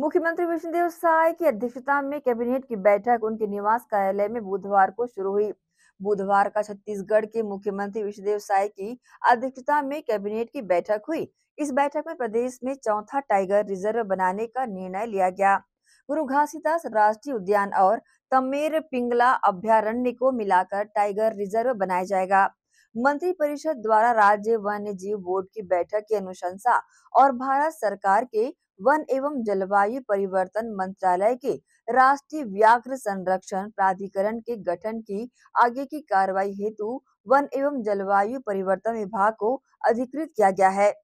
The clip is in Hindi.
मुख्यमंत्री विष्णुदेव साय की अध्यक्षता में कैबिनेट की बैठक उनके निवास कार्यालय में बुधवार को शुरू हुई बुधवार का छत्तीसगढ़ के मुख्यमंत्री विष्णुदेव साय की अध्यक्षता में कैबिनेट की बैठक हुई इस बैठक में प्रदेश में चौथा टाइगर रिजर्व बनाने का निर्णय लिया गया गुरु घासीदास राष्ट्रीय उद्यान और तमेर पिंगला अभ्यारण्य को मिलाकर टाइगर रिजर्व बनाया जाएगा मंत्री परिषद द्वारा राज्य वन्य जीव बोर्ड की बैठक की अनुशंसा और भारत सरकार के वन एवं जलवायु परिवर्तन मंत्रालय के राष्ट्रीय व्याघ्र संरक्षण प्राधिकरण के गठन की आगे की कार्रवाई हेतु वन एवं जलवायु परिवर्तन विभाग को अधिकृत किया गया है